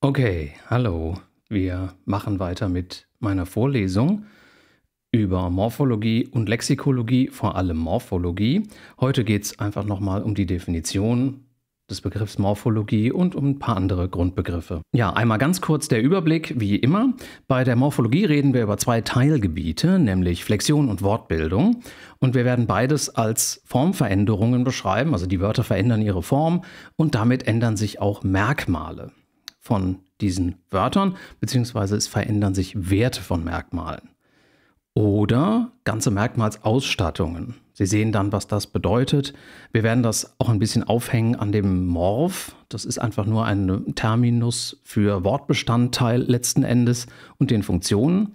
Okay, hallo. Wir machen weiter mit meiner Vorlesung über Morphologie und Lexikologie, vor allem Morphologie. Heute geht es einfach nochmal um die Definition des Begriffs Morphologie und um ein paar andere Grundbegriffe. Ja, einmal ganz kurz der Überblick, wie immer. Bei der Morphologie reden wir über zwei Teilgebiete, nämlich Flexion und Wortbildung. Und wir werden beides als Formveränderungen beschreiben, also die Wörter verändern ihre Form und damit ändern sich auch Merkmale von diesen Wörtern, beziehungsweise es verändern sich Werte von Merkmalen. Oder ganze Merkmalsausstattungen. Sie sehen dann, was das bedeutet. Wir werden das auch ein bisschen aufhängen an dem Morph. Das ist einfach nur ein Terminus für Wortbestandteil letzten Endes und den Funktionen.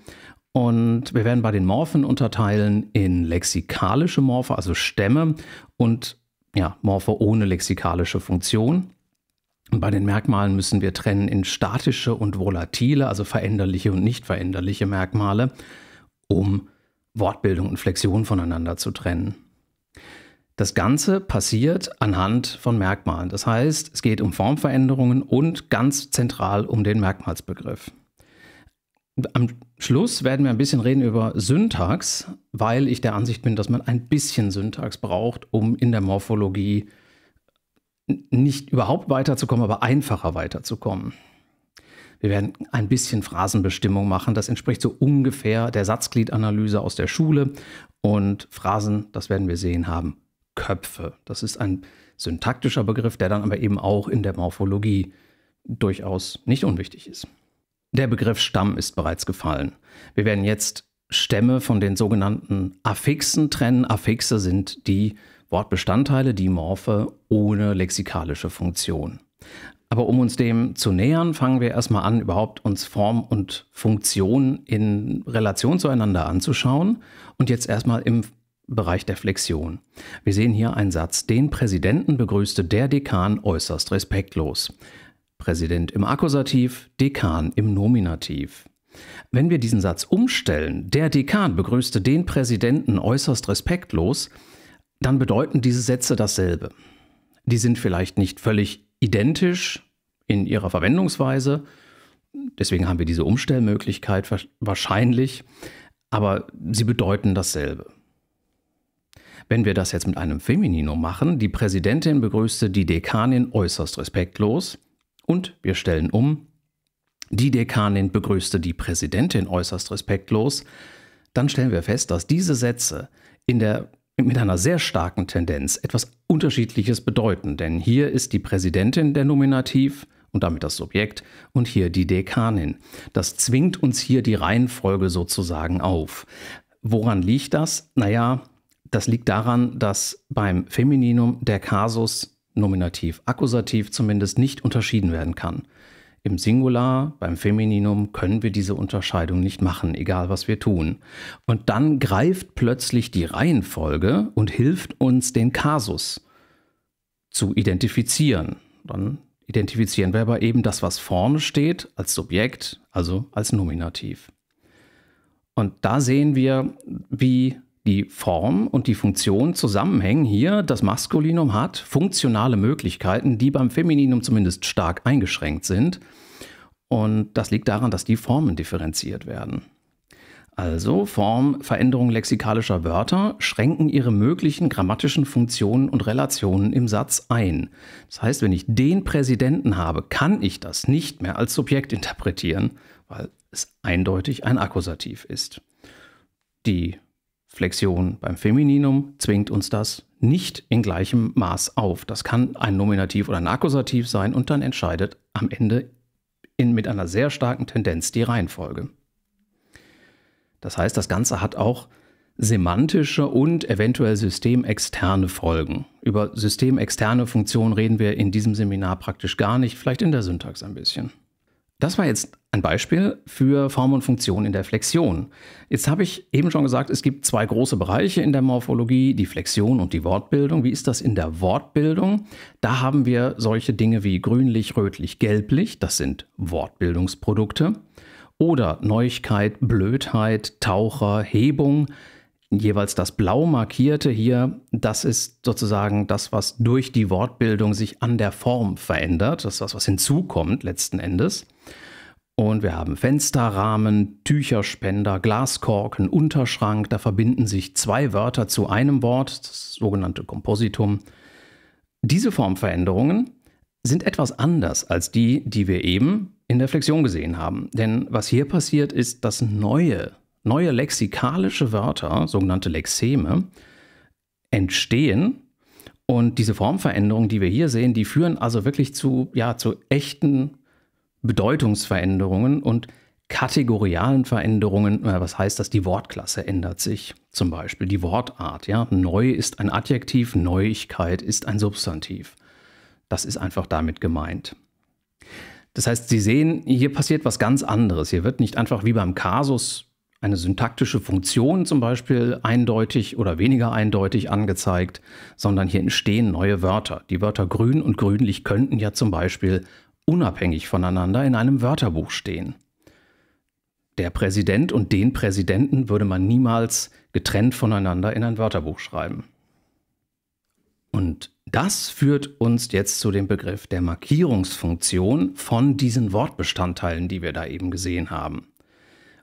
Und wir werden bei den Morphen unterteilen in lexikalische Morphe, also Stämme und ja, Morphe ohne lexikalische Funktion. Und bei den Merkmalen müssen wir trennen in statische und volatile, also veränderliche und nicht veränderliche Merkmale, um Wortbildung und Flexion voneinander zu trennen. Das Ganze passiert anhand von Merkmalen. Das heißt, es geht um Formveränderungen und ganz zentral um den Merkmalsbegriff. Am Schluss werden wir ein bisschen reden über Syntax, weil ich der Ansicht bin, dass man ein bisschen Syntax braucht, um in der Morphologie äh, nicht überhaupt weiterzukommen, aber einfacher weiterzukommen. Wir werden ein bisschen Phrasenbestimmung machen. Das entspricht so ungefähr der Satzgliedanalyse aus der Schule. Und Phrasen, das werden wir sehen haben, Köpfe. Das ist ein syntaktischer Begriff, der dann aber eben auch in der Morphologie durchaus nicht unwichtig ist. Der Begriff Stamm ist bereits gefallen. Wir werden jetzt Stämme von den sogenannten Affixen trennen. Affixe sind die Wortbestandteile, die Morphe ohne lexikalische Funktion. Aber um uns dem zu nähern, fangen wir erstmal an, überhaupt uns Form und Funktion in Relation zueinander anzuschauen. Und jetzt erstmal im Bereich der Flexion. Wir sehen hier einen Satz. Den Präsidenten begrüßte der Dekan äußerst respektlos. Präsident im Akkusativ, Dekan im Nominativ. Wenn wir diesen Satz umstellen, der Dekan begrüßte den Präsidenten äußerst respektlos, dann bedeuten diese Sätze dasselbe. Die sind vielleicht nicht völlig identisch in ihrer Verwendungsweise, deswegen haben wir diese Umstellmöglichkeit wahrscheinlich, aber sie bedeuten dasselbe. Wenn wir das jetzt mit einem Feminino machen, die Präsidentin begrüßte die Dekanin äußerst respektlos und wir stellen um, die Dekanin begrüßte die Präsidentin äußerst respektlos, dann stellen wir fest, dass diese Sätze in der mit einer sehr starken Tendenz etwas Unterschiedliches bedeuten, denn hier ist die Präsidentin der Nominativ und damit das Subjekt und hier die Dekanin. Das zwingt uns hier die Reihenfolge sozusagen auf. Woran liegt das? Naja, das liegt daran, dass beim Femininum der Kasus Nominativ, Akkusativ zumindest nicht unterschieden werden kann. Im Singular, beim Femininum können wir diese Unterscheidung nicht machen, egal was wir tun. Und dann greift plötzlich die Reihenfolge und hilft uns, den Kasus zu identifizieren. Dann identifizieren wir aber eben das, was vorne steht, als Subjekt, also als Nominativ. Und da sehen wir, wie die Form und die Funktion zusammenhängen. Hier, das Maskulinum hat funktionale Möglichkeiten, die beim Femininum zumindest stark eingeschränkt sind. Und das liegt daran, dass die Formen differenziert werden. Also Form, Veränderung lexikalischer Wörter schränken ihre möglichen grammatischen Funktionen und Relationen im Satz ein. Das heißt, wenn ich den Präsidenten habe, kann ich das nicht mehr als Subjekt interpretieren, weil es eindeutig ein Akkusativ ist. Die Flexion beim Femininum zwingt uns das nicht in gleichem Maß auf. Das kann ein Nominativ oder ein Akkusativ sein und dann entscheidet am Ende in, mit einer sehr starken Tendenz die Reihenfolge. Das heißt, das Ganze hat auch semantische und eventuell systemexterne Folgen. Über systemexterne Funktionen reden wir in diesem Seminar praktisch gar nicht, vielleicht in der Syntax ein bisschen. Das war jetzt ein Beispiel für Form und Funktion in der Flexion. Jetzt habe ich eben schon gesagt, es gibt zwei große Bereiche in der Morphologie, die Flexion und die Wortbildung. Wie ist das in der Wortbildung? Da haben wir solche Dinge wie grünlich, rötlich, gelblich, das sind Wortbildungsprodukte. Oder Neuigkeit, Blödheit, Taucher, Hebung. Jeweils das blau markierte hier, das ist sozusagen das, was durch die Wortbildung sich an der Form verändert. Das ist das, was hinzukommt letzten Endes. Und wir haben Fensterrahmen, Tücherspender, Glaskorken, Unterschrank. Da verbinden sich zwei Wörter zu einem Wort, das sogenannte Kompositum. Diese Formveränderungen sind etwas anders als die, die wir eben in der Flexion gesehen haben. Denn was hier passiert ist, dass neue, neue lexikalische Wörter, sogenannte Lexeme, entstehen und diese Formveränderungen, die wir hier sehen, die führen also wirklich zu, ja, zu echten Bedeutungsveränderungen und kategorialen Veränderungen, was heißt das? Die Wortklasse ändert sich. Zum Beispiel die Wortart. Ja? Neu ist ein Adjektiv, Neuigkeit ist ein Substantiv. Das ist einfach damit gemeint. Das heißt, Sie sehen, hier passiert was ganz anderes. Hier wird nicht einfach wie beim Kasus eine syntaktische Funktion zum Beispiel eindeutig oder weniger eindeutig angezeigt, sondern hier entstehen neue Wörter. Die Wörter grün und grünlich könnten ja zum Beispiel unabhängig voneinander in einem Wörterbuch stehen. Der Präsident und den Präsidenten würde man niemals getrennt voneinander in ein Wörterbuch schreiben. Und das führt uns jetzt zu dem Begriff der Markierungsfunktion von diesen Wortbestandteilen, die wir da eben gesehen haben.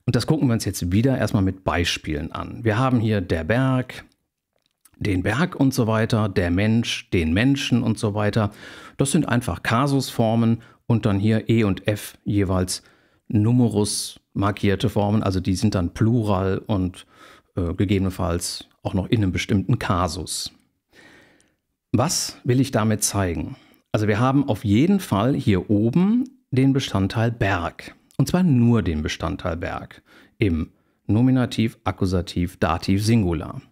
Und das gucken wir uns jetzt wieder erstmal mit Beispielen an. Wir haben hier der Berg, den Berg und so weiter, der Mensch, den Menschen und so weiter. Das sind einfach Kasusformen und dann hier E und F jeweils Numerus markierte Formen, also die sind dann plural und äh, gegebenenfalls auch noch in einem bestimmten Kasus. Was will ich damit zeigen? Also wir haben auf jeden Fall hier oben den Bestandteil Berg. Und zwar nur den Bestandteil Berg im Nominativ, Akkusativ, Dativ, Singular.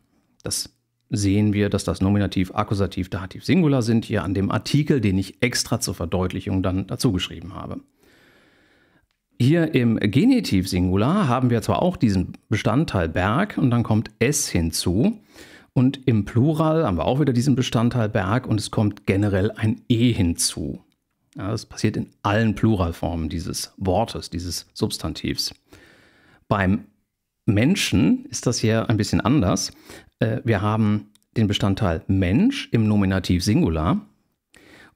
Das sehen wir, dass das Nominativ, Akkusativ, Dativ, Singular sind hier an dem Artikel, den ich extra zur Verdeutlichung dann dazu geschrieben habe. Hier im Genitiv Singular haben wir zwar auch diesen Bestandteil Berg und dann kommt es hinzu. Und im Plural haben wir auch wieder diesen Bestandteil Berg und es kommt generell ein E hinzu. Ja, das passiert in allen Pluralformen dieses Wortes, dieses Substantivs. Beim Menschen ist das hier ein bisschen anders. Äh, wir haben den Bestandteil Mensch im Nominativ Singular.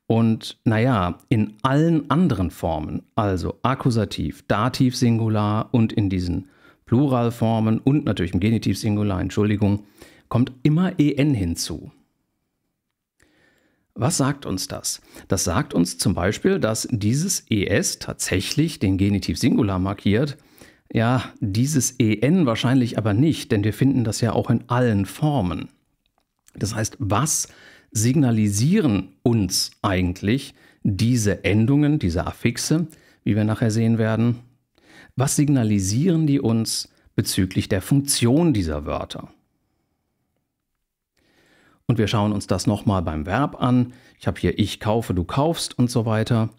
Und naja, in allen anderen Formen, also Akkusativ, Dativ Singular und in diesen Pluralformen und natürlich im Genitiv Singular, Entschuldigung, kommt immer en hinzu. Was sagt uns das? Das sagt uns zum Beispiel, dass dieses es tatsächlich den Genitiv Singular markiert ja, dieses en wahrscheinlich aber nicht, denn wir finden das ja auch in allen Formen. Das heißt, was signalisieren uns eigentlich diese Endungen, diese Affixe, wie wir nachher sehen werden? Was signalisieren die uns bezüglich der Funktion dieser Wörter? Und wir schauen uns das nochmal beim Verb an. Ich habe hier ich kaufe, du kaufst und so weiter.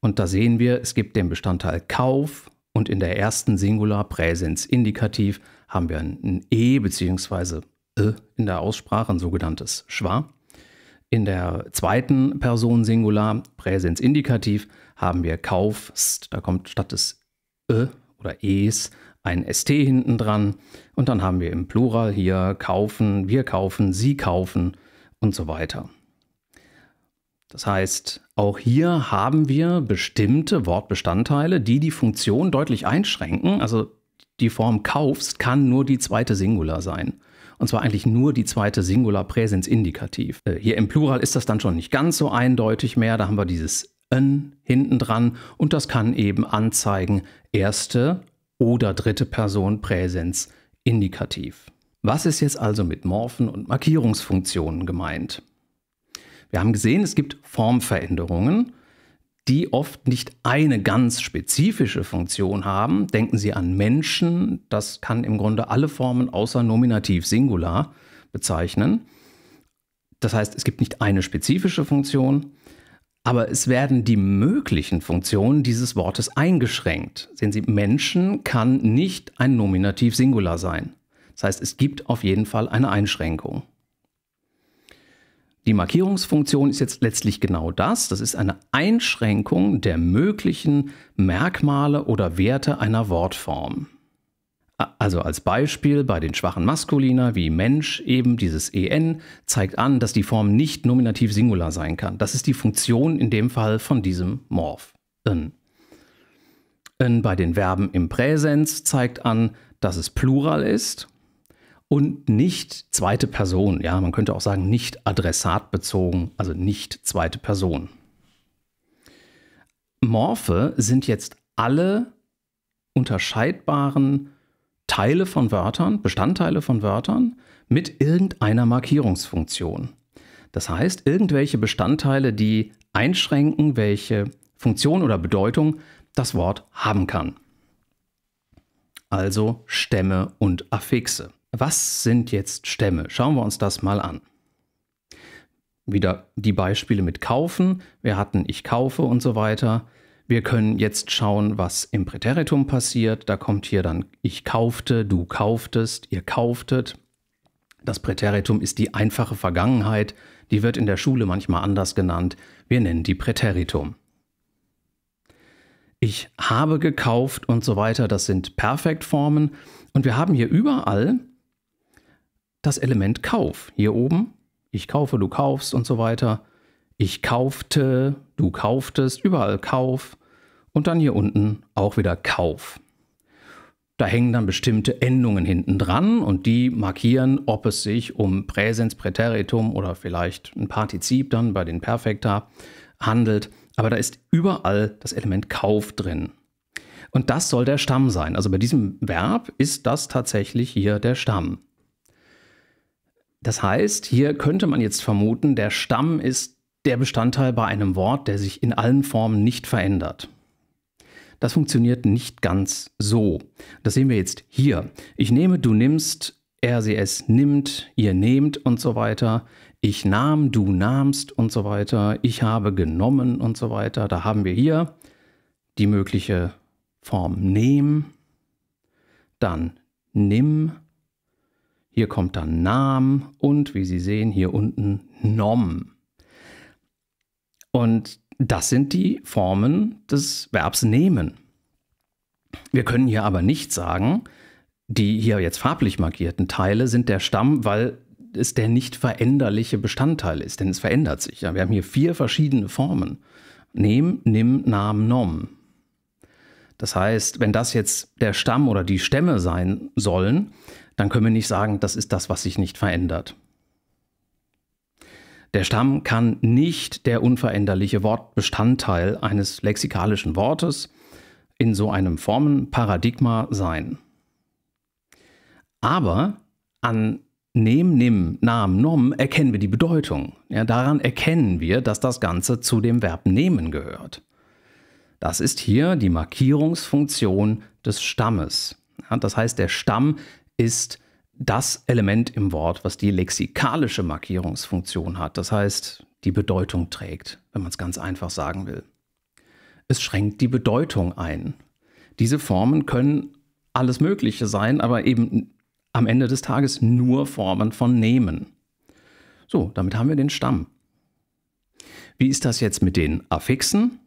Und da sehen wir, es gibt den Bestandteil Kauf, und in der ersten Singular Präsens Indikativ haben wir ein E bzw. Ö e in der Aussprache, ein sogenanntes Schwa. In der zweiten Person Singular Präsens Indikativ haben wir kaufst, da kommt statt des Ö e oder Es ein ST hinten dran. Und dann haben wir im Plural hier kaufen, wir kaufen, sie kaufen und so weiter. Das heißt, auch hier haben wir bestimmte Wortbestandteile, die die Funktion deutlich einschränken. Also die Form kaufst kann nur die zweite Singular sein. Und zwar eigentlich nur die zweite Singular Präsensindikativ. Äh, hier im Plural ist das dann schon nicht ganz so eindeutig mehr. Da haben wir dieses n hinten dran und das kann eben anzeigen erste oder dritte Person Präsens indikativ. Was ist jetzt also mit Morphen und Markierungsfunktionen gemeint? Wir haben gesehen, es gibt Formveränderungen, die oft nicht eine ganz spezifische Funktion haben. Denken Sie an Menschen, das kann im Grunde alle Formen außer Nominativ Singular bezeichnen. Das heißt, es gibt nicht eine spezifische Funktion, aber es werden die möglichen Funktionen dieses Wortes eingeschränkt. Sehen Sie, Menschen kann nicht ein Nominativ Singular sein. Das heißt, es gibt auf jeden Fall eine Einschränkung. Die Markierungsfunktion ist jetzt letztlich genau das. Das ist eine Einschränkung der möglichen Merkmale oder Werte einer Wortform. Also als Beispiel bei den schwachen Maskuliner wie Mensch eben dieses en zeigt an, dass die Form nicht nominativ singular sein kann. Das ist die Funktion in dem Fall von diesem Morph. En. en bei den Verben im Präsens zeigt an, dass es Plural ist und nicht zweite Person. Ja, man könnte auch sagen, nicht adressatbezogen, also nicht zweite Person. Morphe sind jetzt alle unterscheidbaren Teile von Wörtern, Bestandteile von Wörtern mit irgendeiner Markierungsfunktion. Das heißt, irgendwelche Bestandteile, die einschränken, welche Funktion oder Bedeutung das Wort haben kann. Also Stämme und Affixe. Was sind jetzt Stämme? Schauen wir uns das mal an. Wieder die Beispiele mit kaufen. Wir hatten ich kaufe und so weiter. Wir können jetzt schauen, was im Präteritum passiert. Da kommt hier dann ich kaufte, du kauftest, ihr kauftet. Das Präteritum ist die einfache Vergangenheit. Die wird in der Schule manchmal anders genannt. Wir nennen die Präteritum. Ich habe gekauft und so weiter. Das sind Perfektformen. Und wir haben hier überall das Element Kauf. Hier oben, ich kaufe, du kaufst und so weiter. Ich kaufte, du kauftest, überall Kauf. Und dann hier unten auch wieder Kauf. Da hängen dann bestimmte Endungen hinten dran und die markieren, ob es sich um Präsens, Präteritum oder vielleicht ein Partizip dann bei den Perfekta handelt. Aber da ist überall das Element Kauf drin. Und das soll der Stamm sein. Also bei diesem Verb ist das tatsächlich hier der Stamm. Das heißt, hier könnte man jetzt vermuten, der Stamm ist der Bestandteil bei einem Wort, der sich in allen Formen nicht verändert. Das funktioniert nicht ganz so. Das sehen wir jetzt hier. Ich nehme, du nimmst, er, sie, es nimmt, ihr nehmt und so weiter. Ich nahm, du nahmst und so weiter. Ich habe genommen und so weiter. Da haben wir hier die mögliche Form nehmen, dann nimm, hier kommt dann Nam und wie Sie sehen hier unten Nom. Und das sind die Formen des Verbs nehmen. Wir können hier aber nicht sagen, die hier jetzt farblich markierten Teile sind der Stamm, weil es der nicht veränderliche Bestandteil ist, denn es verändert sich. Ja, wir haben hier vier verschiedene Formen. Nehm, nimm, nam, nom. Das heißt, wenn das jetzt der Stamm oder die Stämme sein sollen, dann können wir nicht sagen, das ist das, was sich nicht verändert. Der Stamm kann nicht der unveränderliche Wortbestandteil eines lexikalischen Wortes in so einem Formenparadigma sein. Aber an Nehm, Nimm, Nam, Nom erkennen wir die Bedeutung. Ja, daran erkennen wir, dass das Ganze zu dem Verb nehmen gehört. Das ist hier die Markierungsfunktion des Stammes. Ja, das heißt, der Stamm ist das Element im Wort, was die lexikalische Markierungsfunktion hat, das heißt die Bedeutung trägt, wenn man es ganz einfach sagen will. Es schränkt die Bedeutung ein. Diese Formen können alles Mögliche sein, aber eben am Ende des Tages nur Formen von Nehmen. So, damit haben wir den Stamm. Wie ist das jetzt mit den Affixen?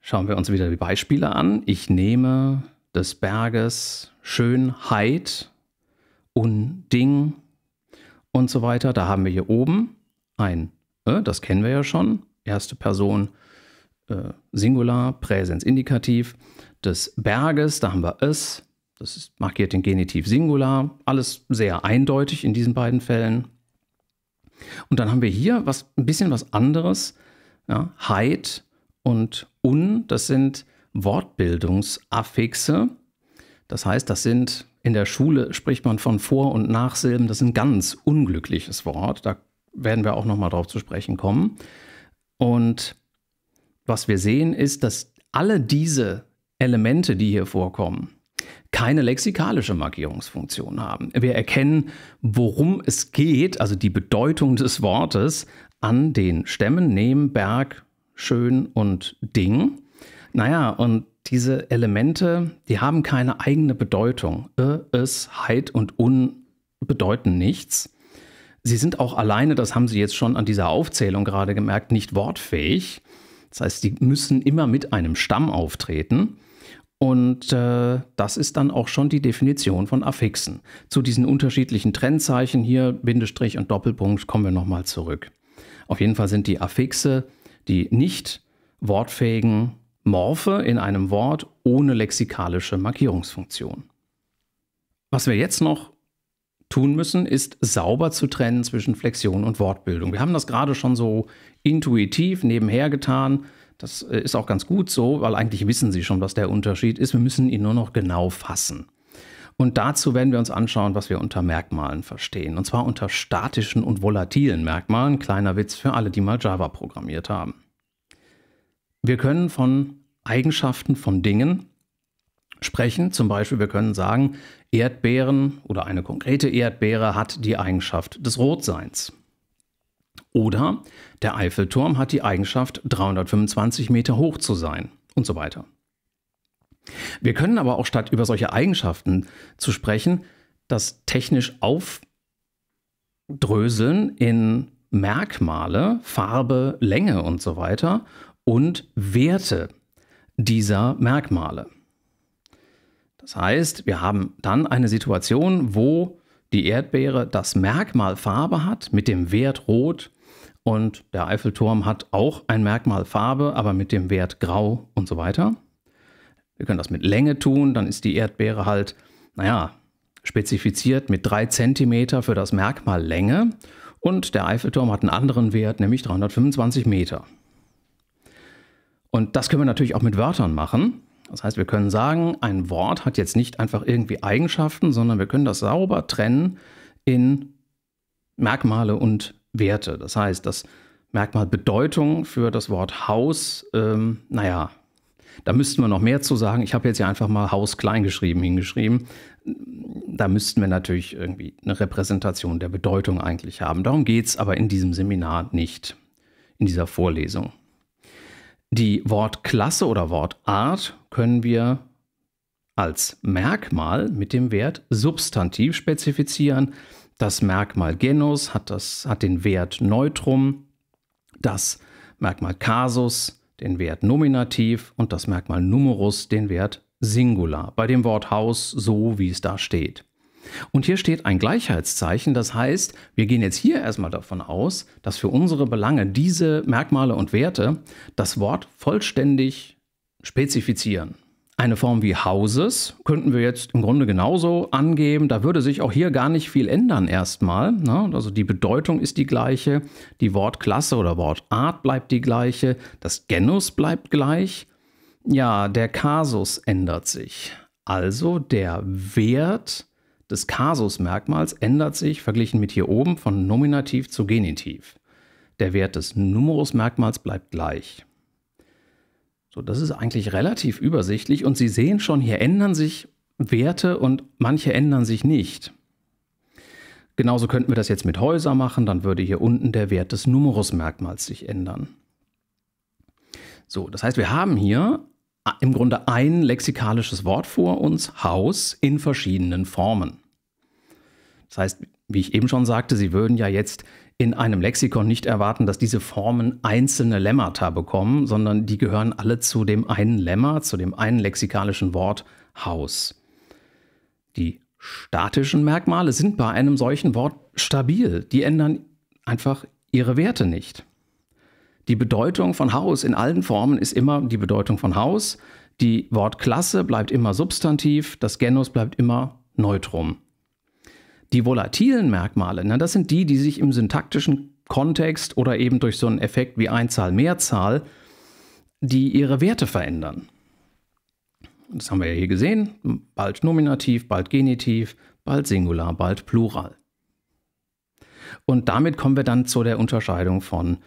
Schauen wir uns wieder die Beispiele an. Ich nehme des Berges Schönheit, Unding und so weiter. Da haben wir hier oben ein, äh, das kennen wir ja schon, erste Person äh, Singular, Präsens Indikativ des Berges, da haben wir es, das ist markiert den Genitiv Singular, alles sehr eindeutig in diesen beiden Fällen. Und dann haben wir hier was, ein bisschen was anderes, ja, Heid und Un, das sind Wortbildungsaffixe. Das heißt, das sind in der Schule spricht man von Vor- und Nachsilben. Das ist ein ganz unglückliches Wort. Da werden wir auch nochmal drauf zu sprechen kommen. Und was wir sehen, ist, dass alle diese Elemente, die hier vorkommen, keine lexikalische Markierungsfunktion haben. Wir erkennen, worum es geht, also die Bedeutung des Wortes, an den Stämmen Nehmen, Berg, Schön und Ding. Naja, und diese Elemente, die haben keine eigene Bedeutung. Ö, äh, es, Heid und un bedeuten nichts. Sie sind auch alleine, das haben Sie jetzt schon an dieser Aufzählung gerade gemerkt, nicht wortfähig. Das heißt, sie müssen immer mit einem Stamm auftreten. Und äh, das ist dann auch schon die Definition von Affixen. Zu diesen unterschiedlichen Trennzeichen hier, Bindestrich und Doppelpunkt, kommen wir nochmal zurück. Auf jeden Fall sind die Affixe, die nicht wortfähigen Morphe in einem Wort ohne lexikalische Markierungsfunktion. Was wir jetzt noch tun müssen, ist sauber zu trennen zwischen Flexion und Wortbildung. Wir haben das gerade schon so intuitiv nebenher getan. Das äh, ist auch ganz gut so, weil eigentlich wissen Sie schon, was der Unterschied ist. Wir müssen ihn nur noch genau fassen. Und dazu werden wir uns anschauen, was wir unter Merkmalen verstehen. Und zwar unter statischen und volatilen Merkmalen. Kleiner Witz für alle, die mal Java programmiert haben. Wir können von Eigenschaften von Dingen sprechen. Zum Beispiel, wir können sagen, Erdbeeren oder eine konkrete Erdbeere hat die Eigenschaft des Rotseins. Oder der Eiffelturm hat die Eigenschaft, 325 Meter hoch zu sein und so weiter. Wir können aber auch statt über solche Eigenschaften zu sprechen, das technisch aufdröseln in Merkmale, Farbe, Länge und so weiter und Werte dieser Merkmale. Das heißt, wir haben dann eine Situation, wo die Erdbeere das Merkmal Farbe hat mit dem Wert Rot und der Eiffelturm hat auch ein Merkmal Farbe, aber mit dem Wert Grau und so weiter. Wir können das mit Länge tun, dann ist die Erdbeere halt, naja, spezifiziert mit 3 cm für das Merkmal Länge und der Eiffelturm hat einen anderen Wert, nämlich 325 Meter. Und das können wir natürlich auch mit Wörtern machen. Das heißt, wir können sagen, ein Wort hat jetzt nicht einfach irgendwie Eigenschaften, sondern wir können das sauber trennen in Merkmale und Werte. Das heißt, das Merkmal Bedeutung für das Wort Haus, ähm, naja, da müssten wir noch mehr zu sagen. Ich habe jetzt ja einfach mal Haus klein geschrieben, hingeschrieben. Da müssten wir natürlich irgendwie eine Repräsentation der Bedeutung eigentlich haben. Darum geht es aber in diesem Seminar nicht, in dieser Vorlesung. Die Wortklasse oder Wortart können wir als Merkmal mit dem Wert Substantiv spezifizieren. Das Merkmal Genus hat, das, hat den Wert Neutrum, das Merkmal Kasus den Wert Nominativ und das Merkmal Numerus den Wert Singular. Bei dem Wort Haus so, wie es da steht. Und hier steht ein Gleichheitszeichen. Das heißt, wir gehen jetzt hier erstmal davon aus, dass für unsere Belange diese Merkmale und Werte das Wort vollständig spezifizieren. Eine Form wie Houses könnten wir jetzt im Grunde genauso angeben. Da würde sich auch hier gar nicht viel ändern erstmal. Ne? Also die Bedeutung ist die gleiche, die Wortklasse oder Wortart bleibt die gleiche, das Genus bleibt gleich. Ja, der Kasus ändert sich. Also der Wert des Kasusmerkmals ändert sich verglichen mit hier oben von Nominativ zu Genitiv. Der Wert des Numerusmerkmals bleibt gleich. So, das ist eigentlich relativ übersichtlich und Sie sehen schon, hier ändern sich Werte und manche ändern sich nicht. Genauso könnten wir das jetzt mit Häuser machen, dann würde hier unten der Wert des Numerusmerkmals sich ändern. So, das heißt, wir haben hier im Grunde ein lexikalisches Wort vor uns, Haus, in verschiedenen Formen. Das heißt, wie ich eben schon sagte, Sie würden ja jetzt in einem Lexikon nicht erwarten, dass diese Formen einzelne Lemmata bekommen, sondern die gehören alle zu dem einen Lemma, zu dem einen lexikalischen Wort Haus. Die statischen Merkmale sind bei einem solchen Wort stabil. Die ändern einfach ihre Werte nicht. Die Bedeutung von Haus in allen Formen ist immer die Bedeutung von Haus. Die Wortklasse bleibt immer Substantiv, das Genus bleibt immer Neutrum. Die volatilen Merkmale, na, das sind die, die sich im syntaktischen Kontext oder eben durch so einen Effekt wie Einzahl, Mehrzahl, die ihre Werte verändern. Das haben wir ja hier gesehen. Bald Nominativ, bald Genitiv, bald Singular, bald Plural. Und damit kommen wir dann zu der Unterscheidung von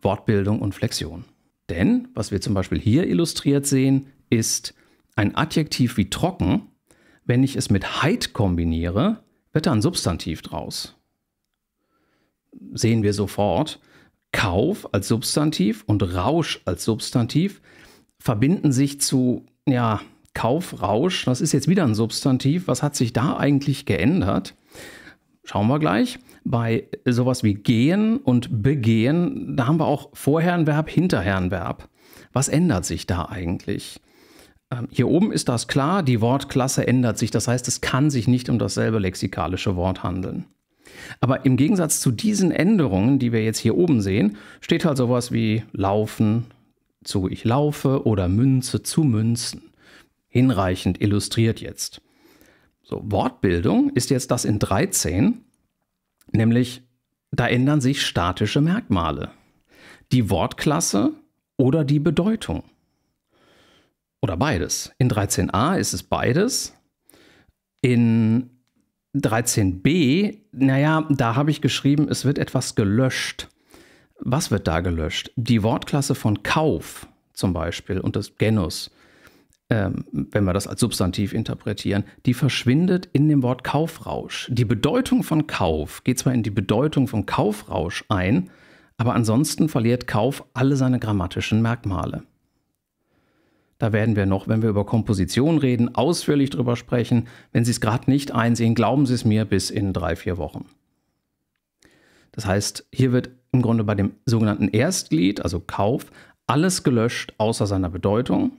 Wortbildung und Flexion. Denn, was wir zum Beispiel hier illustriert sehen, ist ein Adjektiv wie trocken, wenn ich es mit heit kombiniere, wird da ein Substantiv draus. Sehen wir sofort, Kauf als Substantiv und Rausch als Substantiv verbinden sich zu, ja, Rausch, das ist jetzt wieder ein Substantiv, was hat sich da eigentlich geändert? schauen wir gleich. Bei sowas wie gehen und begehen, da haben wir auch Vorherrenverb, Hinterherrenverb. Was ändert sich da eigentlich? Ähm, hier oben ist das klar, die Wortklasse ändert sich, das heißt, es kann sich nicht um dasselbe lexikalische Wort handeln. Aber im Gegensatz zu diesen Änderungen, die wir jetzt hier oben sehen, steht halt sowas wie laufen zu ich laufe oder Münze zu Münzen. Hinreichend illustriert jetzt. So, Wortbildung ist jetzt das in 13, nämlich da ändern sich statische Merkmale. Die Wortklasse oder die Bedeutung. Oder beides. In 13a ist es beides. In 13b, naja, da habe ich geschrieben, es wird etwas gelöscht. Was wird da gelöscht? Die Wortklasse von Kauf zum Beispiel und das Genus. Ähm, wenn wir das als Substantiv interpretieren, die verschwindet in dem Wort Kaufrausch. Die Bedeutung von Kauf geht zwar in die Bedeutung von Kaufrausch ein, aber ansonsten verliert Kauf alle seine grammatischen Merkmale. Da werden wir noch, wenn wir über Komposition reden, ausführlich drüber sprechen. Wenn Sie es gerade nicht einsehen, glauben Sie es mir bis in drei, vier Wochen. Das heißt, hier wird im Grunde bei dem sogenannten Erstglied, also Kauf, alles gelöscht außer seiner Bedeutung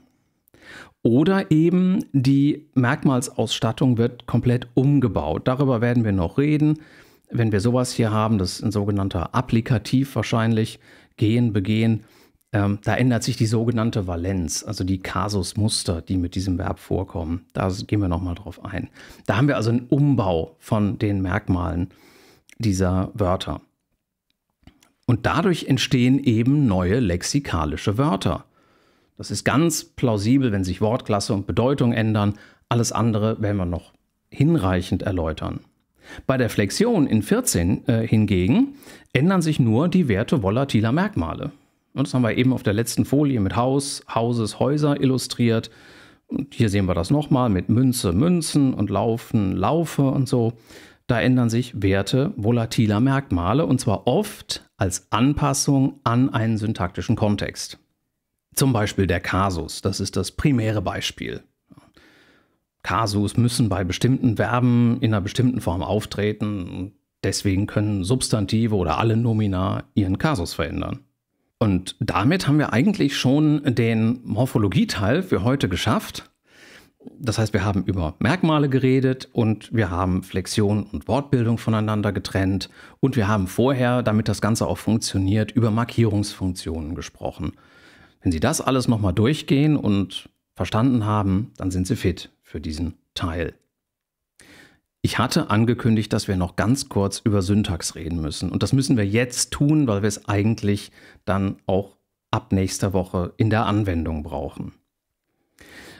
oder eben die Merkmalsausstattung wird komplett umgebaut. Darüber werden wir noch reden. Wenn wir sowas hier haben, das ist ein sogenannter Applikativ wahrscheinlich, gehen, begehen, ähm, da ändert sich die sogenannte Valenz, also die Kasusmuster, die mit diesem Verb vorkommen. Da gehen wir nochmal drauf ein. Da haben wir also einen Umbau von den Merkmalen dieser Wörter. Und dadurch entstehen eben neue lexikalische Wörter. Das ist ganz plausibel, wenn sich Wortklasse und Bedeutung ändern. Alles andere werden wir noch hinreichend erläutern. Bei der Flexion in 14 äh, hingegen ändern sich nur die Werte volatiler Merkmale. Und das haben wir eben auf der letzten Folie mit Haus, Hauses, Häuser illustriert. Und hier sehen wir das nochmal mit Münze, Münzen und Laufen, Laufe und so. Da ändern sich Werte volatiler Merkmale und zwar oft als Anpassung an einen syntaktischen Kontext. Zum Beispiel der Kasus, das ist das primäre Beispiel. Kasus müssen bei bestimmten Verben in einer bestimmten Form auftreten. Deswegen können Substantive oder alle Nomina ihren Kasus verändern. Und damit haben wir eigentlich schon den Morphologieteil für heute geschafft. Das heißt, wir haben über Merkmale geredet und wir haben Flexion und Wortbildung voneinander getrennt und wir haben vorher, damit das Ganze auch funktioniert, über Markierungsfunktionen gesprochen. Wenn Sie das alles nochmal durchgehen und verstanden haben, dann sind Sie fit für diesen Teil. Ich hatte angekündigt, dass wir noch ganz kurz über Syntax reden müssen. Und das müssen wir jetzt tun, weil wir es eigentlich dann auch ab nächster Woche in der Anwendung brauchen.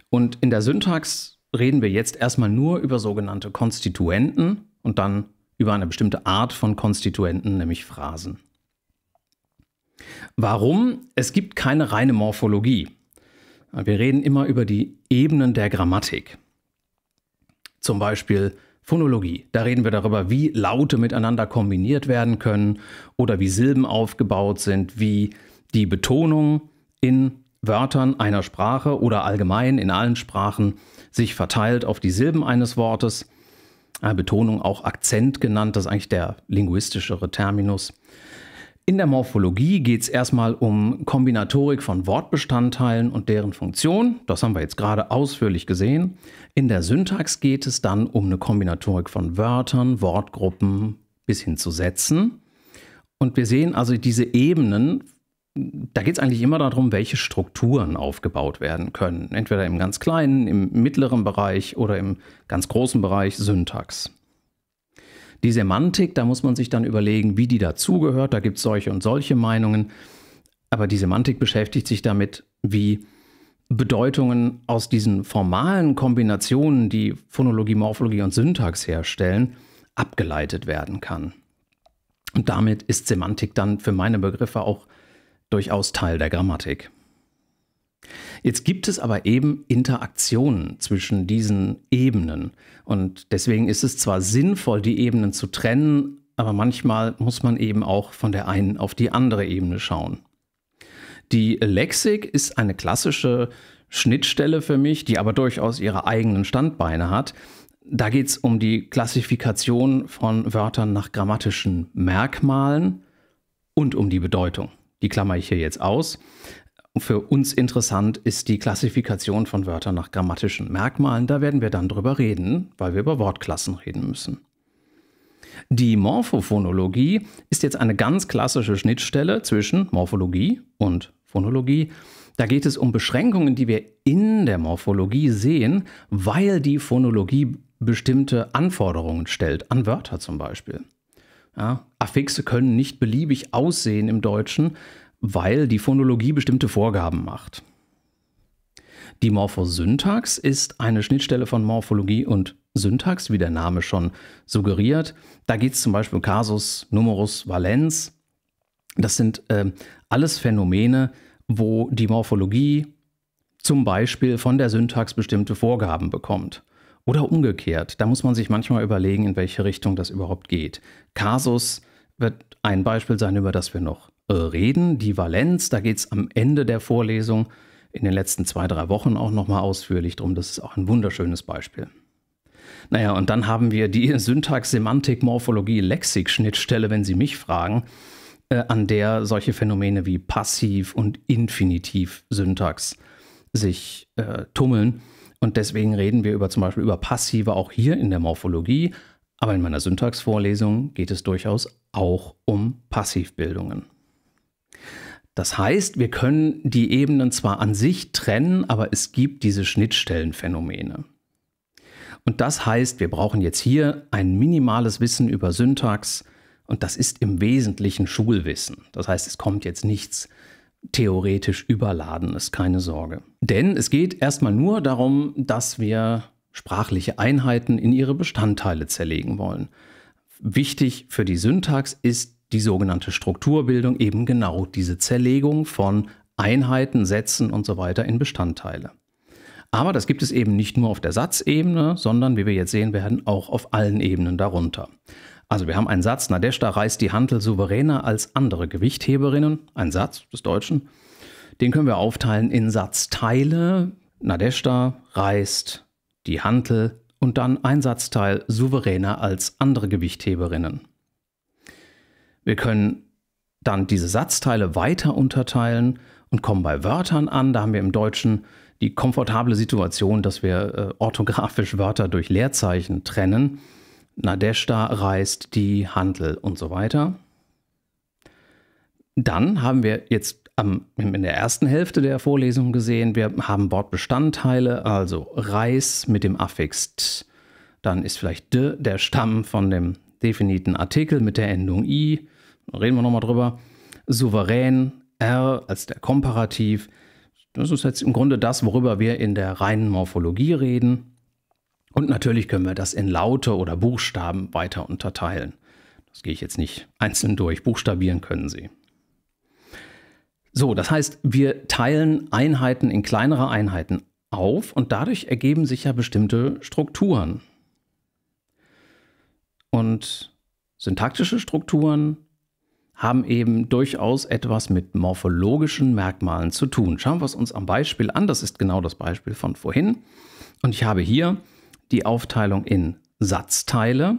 Und in der Syntax reden wir jetzt erstmal nur über sogenannte Konstituenten und dann über eine bestimmte Art von Konstituenten, nämlich Phrasen. Warum? Es gibt keine reine Morphologie. Wir reden immer über die Ebenen der Grammatik. Zum Beispiel Phonologie. Da reden wir darüber, wie Laute miteinander kombiniert werden können oder wie Silben aufgebaut sind, wie die Betonung in Wörtern einer Sprache oder allgemein in allen Sprachen sich verteilt auf die Silben eines Wortes. Äh, Betonung auch Akzent genannt, das ist eigentlich der linguistischere Terminus. In der Morphologie geht es erstmal um Kombinatorik von Wortbestandteilen und deren Funktion. Das haben wir jetzt gerade ausführlich gesehen. In der Syntax geht es dann um eine Kombinatorik von Wörtern, Wortgruppen bis hin zu Sätzen. Und wir sehen also diese Ebenen, da geht es eigentlich immer darum, welche Strukturen aufgebaut werden können. Entweder im ganz kleinen, im mittleren Bereich oder im ganz großen Bereich Syntax. Die Semantik, da muss man sich dann überlegen, wie die dazugehört. Da gibt es solche und solche Meinungen. Aber die Semantik beschäftigt sich damit, wie Bedeutungen aus diesen formalen Kombinationen, die Phonologie, Morphologie und Syntax herstellen, abgeleitet werden kann. Und damit ist Semantik dann für meine Begriffe auch durchaus Teil der Grammatik. Jetzt gibt es aber eben Interaktionen zwischen diesen Ebenen. Und deswegen ist es zwar sinnvoll, die Ebenen zu trennen, aber manchmal muss man eben auch von der einen auf die andere Ebene schauen. Die Lexik ist eine klassische Schnittstelle für mich, die aber durchaus ihre eigenen Standbeine hat. Da geht es um die Klassifikation von Wörtern nach grammatischen Merkmalen und um die Bedeutung. Die klammer ich hier jetzt aus für uns interessant ist die Klassifikation von Wörtern nach grammatischen Merkmalen. Da werden wir dann drüber reden, weil wir über Wortklassen reden müssen. Die Morphophonologie ist jetzt eine ganz klassische Schnittstelle zwischen Morphologie und Phonologie. Da geht es um Beschränkungen, die wir in der Morphologie sehen, weil die Phonologie bestimmte Anforderungen stellt, an Wörter zum Beispiel. Ja, Affixe können nicht beliebig aussehen im Deutschen, weil die Phonologie bestimmte Vorgaben macht. Die Morphosyntax ist eine Schnittstelle von Morphologie und Syntax, wie der Name schon suggeriert. Da geht es zum Beispiel um Kasus, Numerus, Valens. Das sind äh, alles Phänomene, wo die Morphologie zum Beispiel von der Syntax bestimmte Vorgaben bekommt. Oder umgekehrt. Da muss man sich manchmal überlegen, in welche Richtung das überhaupt geht. Kasus wird ein Beispiel sein, über das wir noch äh, reden, die Valenz. Da geht es am Ende der Vorlesung in den letzten zwei, drei Wochen auch nochmal ausführlich drum. Das ist auch ein wunderschönes Beispiel. Naja, und dann haben wir die Syntax, Semantik, Morphologie, Lexik Schnittstelle, wenn Sie mich fragen, äh, an der solche Phänomene wie Passiv- und Infinitiv-Syntax sich äh, tummeln. Und deswegen reden wir über zum Beispiel über Passive auch hier in der Morphologie. Aber in meiner Syntaxvorlesung geht es durchaus auch um Passivbildungen. Das heißt, wir können die Ebenen zwar an sich trennen, aber es gibt diese Schnittstellenphänomene. Und das heißt, wir brauchen jetzt hier ein minimales Wissen über Syntax und das ist im Wesentlichen Schulwissen. Das heißt, es kommt jetzt nichts theoretisch Überladenes, keine Sorge. Denn es geht erstmal nur darum, dass wir sprachliche Einheiten in ihre Bestandteile zerlegen wollen. Wichtig für die Syntax ist die sogenannte Strukturbildung eben genau diese Zerlegung von Einheiten, Sätzen und so weiter in Bestandteile. Aber das gibt es eben nicht nur auf der Satzebene, sondern wie wir jetzt sehen werden, auch auf allen Ebenen darunter. Also wir haben einen Satz, Nadeshda reißt die Hantel souveräner als andere Gewichtheberinnen, ein Satz des Deutschen. Den können wir aufteilen in Satzteile. Nadeshda reißt die Hantel und dann ein Satzteil souveräner als andere Gewichtheberinnen. Wir können dann diese Satzteile weiter unterteilen und kommen bei Wörtern an. Da haben wir im Deutschen die komfortable Situation, dass wir äh, orthografisch Wörter durch Leerzeichen trennen. Nadeshda reist die Handel und so weiter. Dann haben wir jetzt am, in der ersten Hälfte der Vorlesung gesehen, wir haben Wortbestandteile, also Reis mit dem Affix t. Dann ist vielleicht de der Stamm von dem definiten Artikel mit der Endung i reden wir nochmal drüber. Souverän, R als der Komparativ. Das ist jetzt im Grunde das, worüber wir in der reinen Morphologie reden. Und natürlich können wir das in Laute oder Buchstaben weiter unterteilen. Das gehe ich jetzt nicht einzeln durch. Buchstabieren können Sie. So, das heißt, wir teilen Einheiten in kleinere Einheiten auf und dadurch ergeben sich ja bestimmte Strukturen. Und syntaktische Strukturen haben eben durchaus etwas mit morphologischen Merkmalen zu tun. Schauen wir es uns am Beispiel an. Das ist genau das Beispiel von vorhin. Und ich habe hier die Aufteilung in Satzteile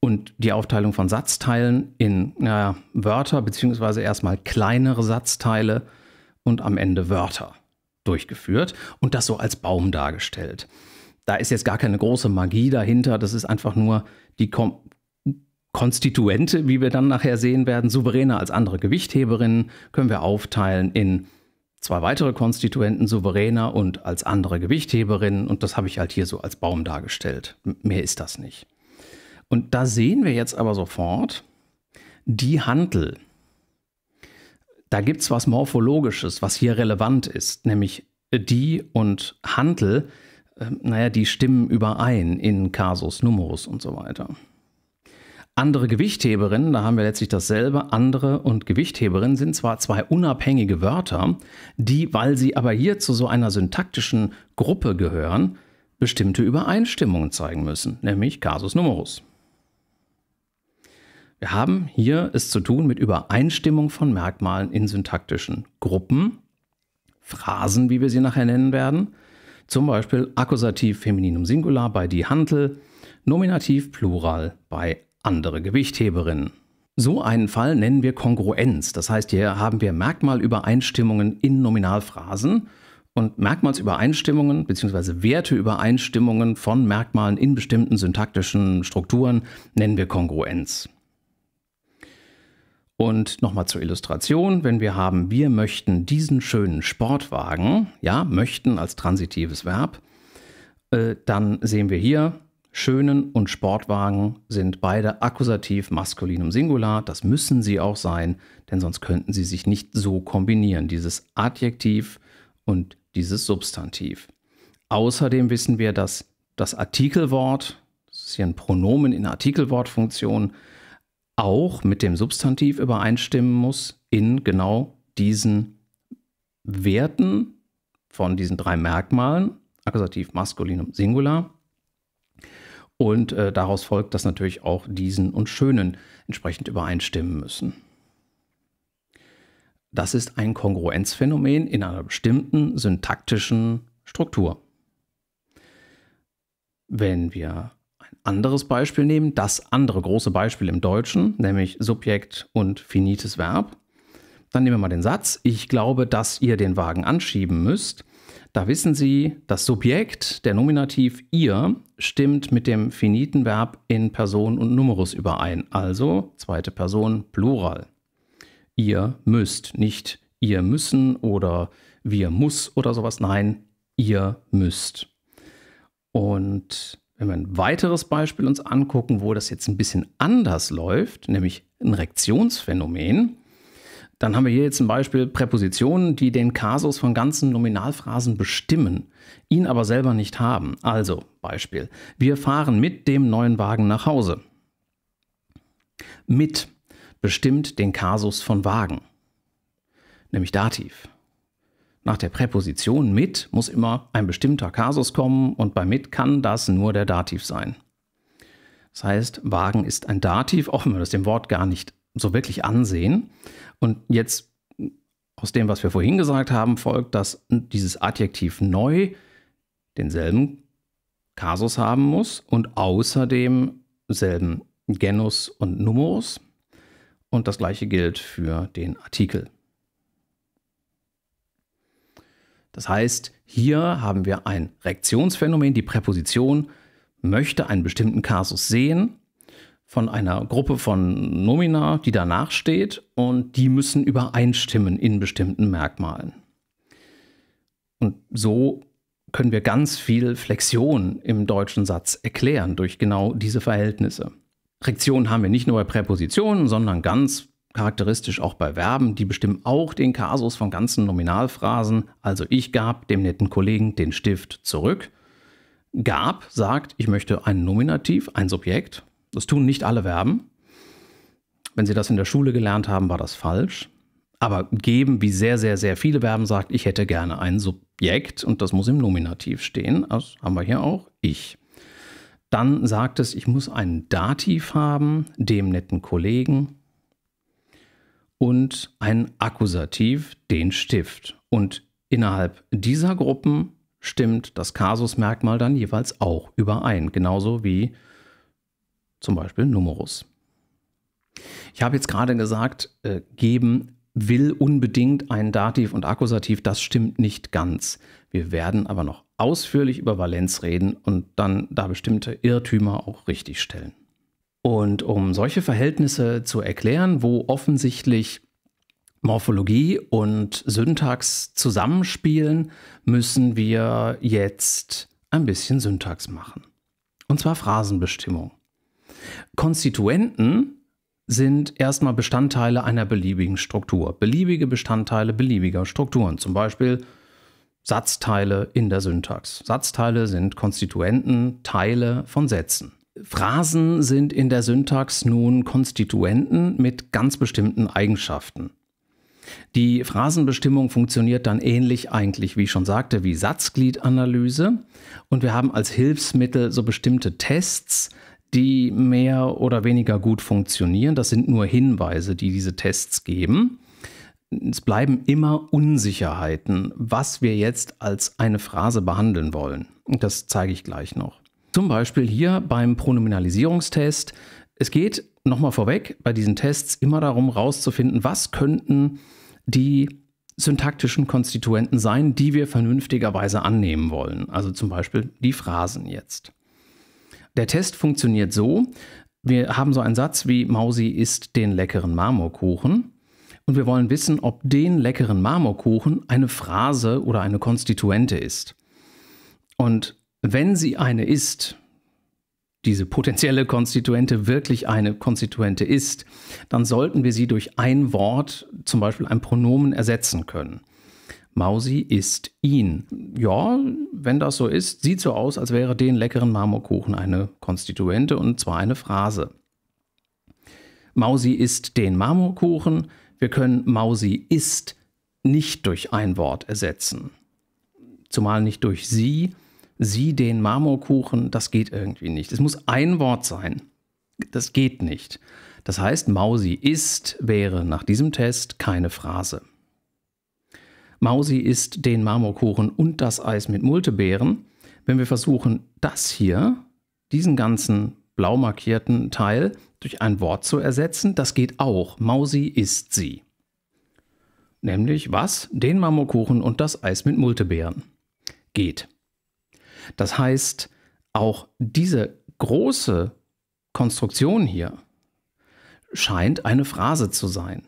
und die Aufteilung von Satzteilen in naja, Wörter, beziehungsweise erstmal kleinere Satzteile und am Ende Wörter durchgeführt und das so als Baum dargestellt. Da ist jetzt gar keine große Magie dahinter, das ist einfach nur die Kom Konstituente, wie wir dann nachher sehen werden, souveräner als andere Gewichtheberinnen, können wir aufteilen in zwei weitere Konstituenten, souveräner und als andere Gewichtheberinnen. Und das habe ich halt hier so als Baum dargestellt. Mehr ist das nicht. Und da sehen wir jetzt aber sofort die Handel. Da gibt es was Morphologisches, was hier relevant ist, nämlich die und Handel, äh, naja, die stimmen überein in Kasus Numerus und so weiter. Andere Gewichtheberinnen, da haben wir letztlich dasselbe. Andere und Gewichtheberin sind zwar zwei unabhängige Wörter, die, weil sie aber hier zu so einer syntaktischen Gruppe gehören, bestimmte Übereinstimmungen zeigen müssen, nämlich Casus Numerus. Wir haben hier es zu tun mit Übereinstimmung von Merkmalen in syntaktischen Gruppen, Phrasen, wie wir sie nachher nennen werden, zum Beispiel Akkusativ Femininum Singular bei die Hantel, Nominativ Plural bei andere Gewichtheberin. So einen Fall nennen wir Kongruenz. Das heißt, hier haben wir Merkmalübereinstimmungen in Nominalphrasen und Merkmalsübereinstimmungen bzw. Werteübereinstimmungen von Merkmalen in bestimmten syntaktischen Strukturen nennen wir Kongruenz. Und nochmal zur Illustration, wenn wir haben, wir möchten diesen schönen Sportwagen, ja, möchten als transitives Verb, äh, dann sehen wir hier, Schönen und Sportwagen sind beide Akkusativ Maskulinum Singular. Das müssen sie auch sein, denn sonst könnten sie sich nicht so kombinieren, dieses Adjektiv und dieses Substantiv. Außerdem wissen wir, dass das Artikelwort, das ist hier ein Pronomen in Artikelwortfunktion, auch mit dem Substantiv übereinstimmen muss in genau diesen Werten von diesen drei Merkmalen, Akkusativ Maskulinum Singular. Und äh, daraus folgt, dass natürlich auch diesen und schönen entsprechend übereinstimmen müssen. Das ist ein Kongruenzphänomen in einer bestimmten syntaktischen Struktur. Wenn wir ein anderes Beispiel nehmen, das andere große Beispiel im Deutschen, nämlich Subjekt und finites Verb, dann nehmen wir mal den Satz, ich glaube, dass ihr den Wagen anschieben müsst. Da wissen Sie, das Subjekt, der Nominativ ihr, stimmt mit dem finiten Verb in Person und Numerus überein, also zweite Person Plural. Ihr müsst, nicht ihr müssen oder wir muss oder sowas, nein, ihr müsst. Und wenn wir ein weiteres Beispiel uns angucken, wo das jetzt ein bisschen anders läuft, nämlich ein Rektionsphänomen, dann haben wir hier jetzt zum Beispiel Präpositionen, die den Kasus von ganzen Nominalphrasen bestimmen, ihn aber selber nicht haben. Also Beispiel, wir fahren mit dem neuen Wagen nach Hause. Mit bestimmt den Kasus von Wagen, nämlich Dativ. Nach der Präposition mit muss immer ein bestimmter Kasus kommen und bei mit kann das nur der Dativ sein. Das heißt, Wagen ist ein Dativ, auch wenn wir das dem Wort gar nicht so wirklich ansehen. Und jetzt aus dem, was wir vorhin gesagt haben, folgt, dass dieses Adjektiv neu denselben Kasus haben muss und außerdem selben Genus und Numerus. Und das gleiche gilt für den Artikel. Das heißt, hier haben wir ein Reaktionsphänomen, die Präposition möchte einen bestimmten Kasus sehen von einer Gruppe von Nomina, die danach steht, und die müssen übereinstimmen in bestimmten Merkmalen. Und so können wir ganz viel Flexion im deutschen Satz erklären durch genau diese Verhältnisse. Rektionen haben wir nicht nur bei Präpositionen, sondern ganz charakteristisch auch bei Verben. Die bestimmen auch den Kasus von ganzen Nominalphrasen. Also ich gab dem netten Kollegen den Stift zurück. Gab sagt, ich möchte einen Nominativ, ein Subjekt, das tun nicht alle Verben. Wenn Sie das in der Schule gelernt haben, war das falsch. Aber geben, wie sehr, sehr, sehr viele Verben sagt, ich hätte gerne ein Subjekt und das muss im Nominativ stehen. Das haben wir hier auch. Ich. Dann sagt es, ich muss einen Dativ haben, dem netten Kollegen und einen Akkusativ, den Stift. Und innerhalb dieser Gruppen stimmt das Kasusmerkmal dann jeweils auch überein, genauso wie zum Beispiel Numerus. Ich habe jetzt gerade gesagt, äh, geben will unbedingt ein Dativ und Akkusativ, das stimmt nicht ganz. Wir werden aber noch ausführlich über Valenz reden und dann da bestimmte Irrtümer auch richtigstellen. Und um solche Verhältnisse zu erklären, wo offensichtlich Morphologie und Syntax zusammenspielen, müssen wir jetzt ein bisschen Syntax machen. Und zwar Phrasenbestimmung. Konstituenten sind erstmal Bestandteile einer beliebigen Struktur. Beliebige Bestandteile beliebiger Strukturen, zum Beispiel Satzteile in der Syntax. Satzteile sind Konstituenten, Teile von Sätzen. Phrasen sind in der Syntax nun Konstituenten mit ganz bestimmten Eigenschaften. Die Phrasenbestimmung funktioniert dann ähnlich eigentlich, wie ich schon sagte, wie Satzgliedanalyse. Und wir haben als Hilfsmittel so bestimmte Tests, die mehr oder weniger gut funktionieren. Das sind nur Hinweise, die diese Tests geben. Es bleiben immer Unsicherheiten, was wir jetzt als eine Phrase behandeln wollen. Und das zeige ich gleich noch. Zum Beispiel hier beim Pronominalisierungstest. Es geht nochmal vorweg bei diesen Tests immer darum, herauszufinden, was könnten die syntaktischen Konstituenten sein, die wir vernünftigerweise annehmen wollen. Also zum Beispiel die Phrasen jetzt. Der Test funktioniert so, wir haben so einen Satz wie Mausi isst den leckeren Marmorkuchen und wir wollen wissen, ob den leckeren Marmorkuchen eine Phrase oder eine Konstituente ist. Und wenn sie eine ist, diese potenzielle Konstituente wirklich eine Konstituente ist, dann sollten wir sie durch ein Wort, zum Beispiel ein Pronomen, ersetzen können. Mausi isst ihn. Ja, wenn das so ist, sieht so aus, als wäre den leckeren Marmorkuchen eine Konstituente und zwar eine Phrase. Mausi isst den Marmorkuchen. Wir können Mausi isst nicht durch ein Wort ersetzen. Zumal nicht durch sie. Sie den Marmorkuchen, das geht irgendwie nicht. Es muss ein Wort sein. Das geht nicht. Das heißt, Mausi ist wäre nach diesem Test keine Phrase. Mausi isst den Marmorkuchen und das Eis mit Multebeeren. Wenn wir versuchen, das hier, diesen ganzen blau markierten Teil, durch ein Wort zu ersetzen, das geht auch. Mausi isst sie. Nämlich was? Den Marmorkuchen und das Eis mit Multebeeren. Geht. Das heißt, auch diese große Konstruktion hier scheint eine Phrase zu sein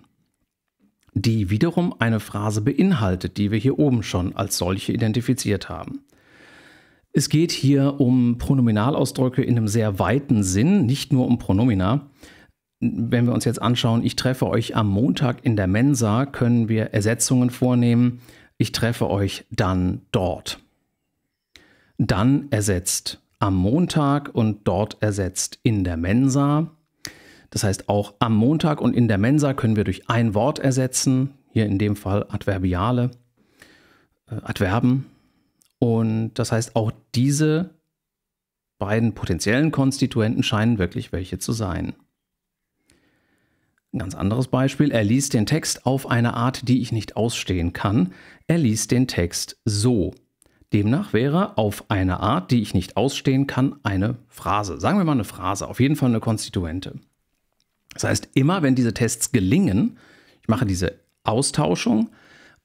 die wiederum eine Phrase beinhaltet, die wir hier oben schon als solche identifiziert haben. Es geht hier um Pronominalausdrücke in einem sehr weiten Sinn, nicht nur um Pronomina. Wenn wir uns jetzt anschauen, ich treffe euch am Montag in der Mensa, können wir Ersetzungen vornehmen. Ich treffe euch dann dort. Dann ersetzt am Montag und dort ersetzt in der Mensa. Das heißt, auch am Montag und in der Mensa können wir durch ein Wort ersetzen, hier in dem Fall Adverbiale, äh, Adverben. Und das heißt, auch diese beiden potenziellen Konstituenten scheinen wirklich welche zu sein. Ein ganz anderes Beispiel, er liest den Text auf eine Art, die ich nicht ausstehen kann. Er liest den Text so. Demnach wäre auf eine Art, die ich nicht ausstehen kann, eine Phrase. Sagen wir mal eine Phrase, auf jeden Fall eine Konstituente. Das heißt, immer wenn diese Tests gelingen, ich mache diese Austauschung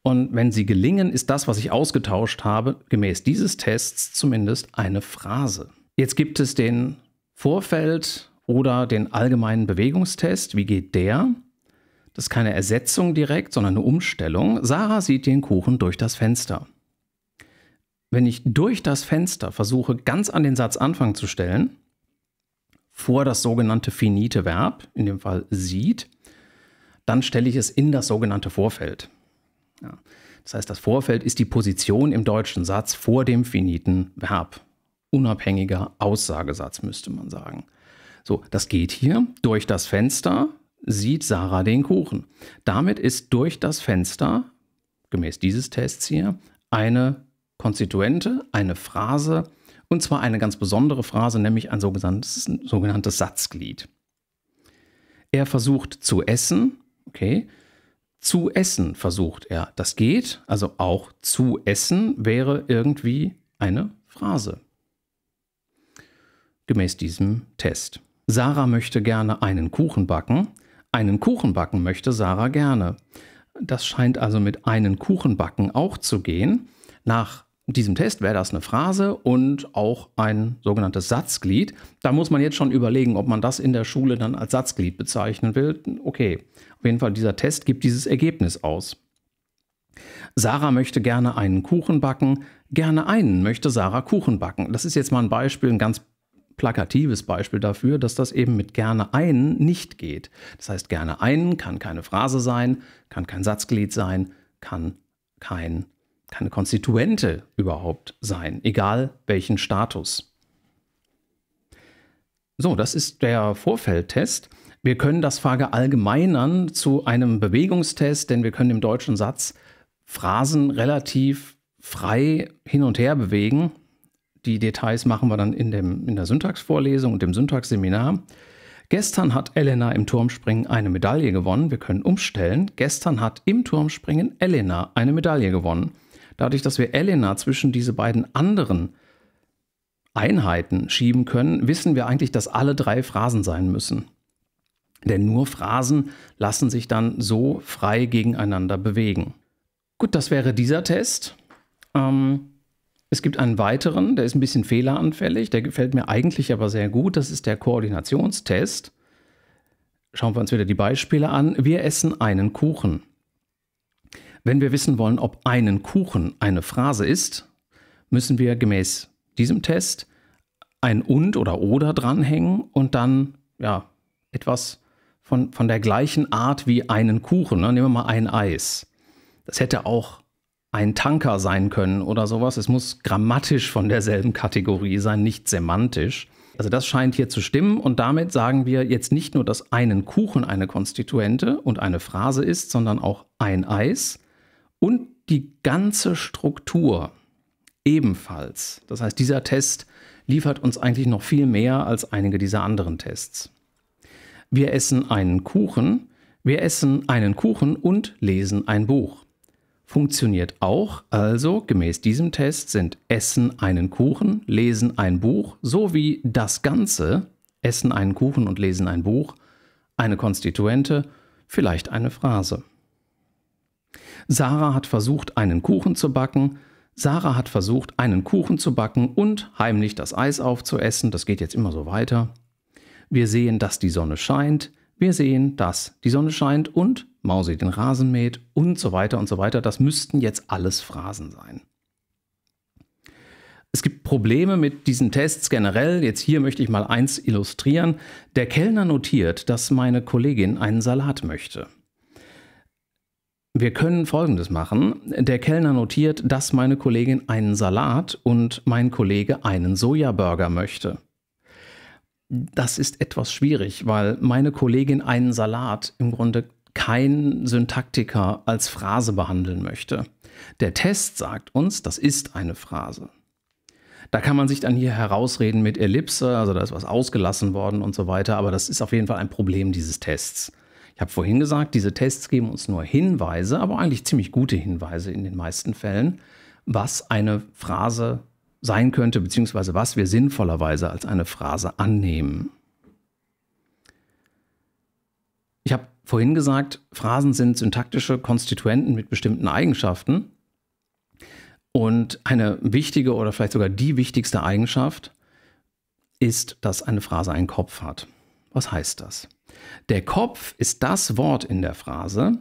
und wenn sie gelingen, ist das, was ich ausgetauscht habe, gemäß dieses Tests zumindest eine Phrase. Jetzt gibt es den Vorfeld oder den allgemeinen Bewegungstest. Wie geht der? Das ist keine Ersetzung direkt, sondern eine Umstellung. Sarah sieht den Kuchen durch das Fenster. Wenn ich durch das Fenster versuche, ganz an den Satzanfang zu stellen, vor das sogenannte finite Verb, in dem Fall sieht, dann stelle ich es in das sogenannte Vorfeld. Ja. Das heißt, das Vorfeld ist die Position im deutschen Satz vor dem finiten Verb. Unabhängiger Aussagesatz müsste man sagen. So, das geht hier. Durch das Fenster sieht Sarah den Kuchen. Damit ist durch das Fenster, gemäß dieses Tests hier, eine Konstituente, eine Phrase, und zwar eine ganz besondere Phrase, nämlich ein sogenanntes, sogenanntes Satzglied. Er versucht zu essen, okay, zu essen versucht er. Das geht, also auch zu essen wäre irgendwie eine Phrase. Gemäß diesem Test. Sarah möchte gerne einen Kuchen backen. Einen Kuchen backen möchte Sarah gerne. Das scheint also mit einen Kuchen backen auch zu gehen. Nach diesem Test wäre das eine Phrase und auch ein sogenanntes Satzglied. Da muss man jetzt schon überlegen, ob man das in der Schule dann als Satzglied bezeichnen will. Okay, auf jeden Fall, dieser Test gibt dieses Ergebnis aus. Sarah möchte gerne einen Kuchen backen. Gerne einen möchte Sarah Kuchen backen. Das ist jetzt mal ein Beispiel, ein ganz plakatives Beispiel dafür, dass das eben mit gerne einen nicht geht. Das heißt, gerne einen kann keine Phrase sein, kann kein Satzglied sein, kann kein keine Konstituente überhaupt sein, egal welchen Status. So, das ist der Vorfeldtest. Wir können das Frage allgemeinern zu einem Bewegungstest, denn wir können im deutschen Satz Phrasen relativ frei hin und her bewegen. Die Details machen wir dann in, dem, in der Syntaxvorlesung und dem Syntaxseminar. Gestern hat Elena im Turmspringen eine Medaille gewonnen. Wir können umstellen. Gestern hat im Turmspringen Elena eine Medaille gewonnen. Dadurch, dass wir Elena zwischen diese beiden anderen Einheiten schieben können, wissen wir eigentlich, dass alle drei Phrasen sein müssen. Denn nur Phrasen lassen sich dann so frei gegeneinander bewegen. Gut, das wäre dieser Test. Ähm, es gibt einen weiteren, der ist ein bisschen fehleranfällig, der gefällt mir eigentlich aber sehr gut. Das ist der Koordinationstest. Schauen wir uns wieder die Beispiele an. Wir essen einen Kuchen. Wenn wir wissen wollen, ob einen Kuchen eine Phrase ist, müssen wir gemäß diesem Test ein und oder oder dranhängen und dann ja etwas von, von der gleichen Art wie einen Kuchen. Ne? Nehmen wir mal ein Eis. Das hätte auch ein Tanker sein können oder sowas. Es muss grammatisch von derselben Kategorie sein, nicht semantisch. Also das scheint hier zu stimmen und damit sagen wir jetzt nicht nur, dass einen Kuchen eine Konstituente und eine Phrase ist, sondern auch ein Eis und die ganze Struktur ebenfalls. Das heißt, dieser Test liefert uns eigentlich noch viel mehr als einige dieser anderen Tests. Wir essen einen Kuchen, wir essen einen Kuchen und lesen ein Buch. Funktioniert auch, also gemäß diesem Test sind Essen einen Kuchen, Lesen ein Buch sowie das Ganze, Essen einen Kuchen und Lesen ein Buch, eine Konstituente, vielleicht eine Phrase. Sarah hat versucht, einen Kuchen zu backen. Sarah hat versucht, einen Kuchen zu backen und heimlich das Eis aufzuessen. Das geht jetzt immer so weiter. Wir sehen, dass die Sonne scheint. Wir sehen, dass die Sonne scheint und Mausi den Rasen mäht und so weiter und so weiter. Das müssten jetzt alles Phrasen sein. Es gibt Probleme mit diesen Tests generell. Jetzt hier möchte ich mal eins illustrieren. Der Kellner notiert, dass meine Kollegin einen Salat möchte. Wir können Folgendes machen. Der Kellner notiert, dass meine Kollegin einen Salat und mein Kollege einen Sojaburger möchte. Das ist etwas schwierig, weil meine Kollegin einen Salat im Grunde kein Syntaktiker als Phrase behandeln möchte. Der Test sagt uns, das ist eine Phrase. Da kann man sich dann hier herausreden mit Ellipse, also da ist was ausgelassen worden und so weiter, aber das ist auf jeden Fall ein Problem dieses Tests. Ich habe vorhin gesagt, diese Tests geben uns nur Hinweise, aber eigentlich ziemlich gute Hinweise in den meisten Fällen, was eine Phrase sein könnte, beziehungsweise was wir sinnvollerweise als eine Phrase annehmen. Ich habe vorhin gesagt, Phrasen sind syntaktische Konstituenten mit bestimmten Eigenschaften. Und eine wichtige oder vielleicht sogar die wichtigste Eigenschaft ist, dass eine Phrase einen Kopf hat. Was heißt das? Der Kopf ist das Wort in der Phrase,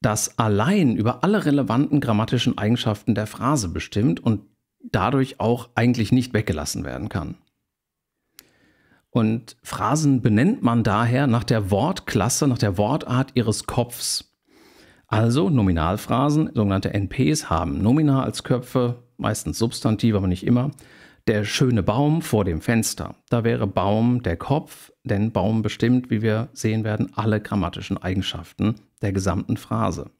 das allein über alle relevanten grammatischen Eigenschaften der Phrase bestimmt und dadurch auch eigentlich nicht weggelassen werden kann. Und Phrasen benennt man daher nach der Wortklasse, nach der Wortart ihres Kopfs. Also Nominalphrasen, sogenannte NPs, haben Nomina als Köpfe, meistens Substantive, aber nicht immer, der schöne Baum vor dem Fenster. Da wäre Baum der Kopf, denn Baum bestimmt, wie wir sehen werden, alle grammatischen Eigenschaften der gesamten Phrase.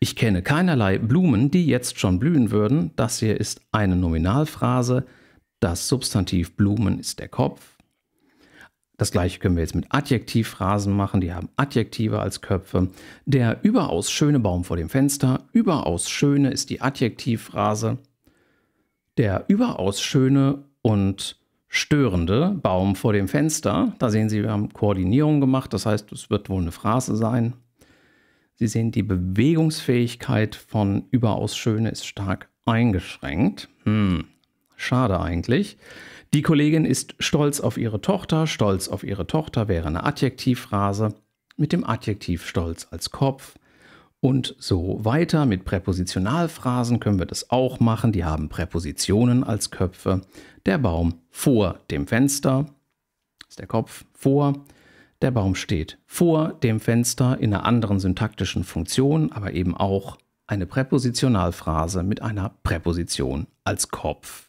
Ich kenne keinerlei Blumen, die jetzt schon blühen würden. Das hier ist eine Nominalphrase. Das Substantiv Blumen ist der Kopf. Das gleiche können wir jetzt mit Adjektivphrasen machen, die haben Adjektive als Köpfe. Der überaus schöne Baum vor dem Fenster, überaus schöne ist die Adjektivphrase. Der überaus schöne und störende Baum vor dem Fenster. Da sehen Sie, wir haben Koordinierung gemacht, das heißt, es wird wohl eine Phrase sein. Sie sehen, die Bewegungsfähigkeit von überaus schöne ist stark eingeschränkt. Hm, schade eigentlich. Die Kollegin ist stolz auf ihre Tochter. Stolz auf ihre Tochter wäre eine Adjektivphrase mit dem Adjektiv stolz als Kopf und so weiter. Mit Präpositionalphrasen können wir das auch machen. Die haben Präpositionen als Köpfe. Der Baum vor dem Fenster ist der Kopf vor. Der Baum steht vor dem Fenster in einer anderen syntaktischen Funktion, aber eben auch eine Präpositionalphrase mit einer Präposition als Kopf.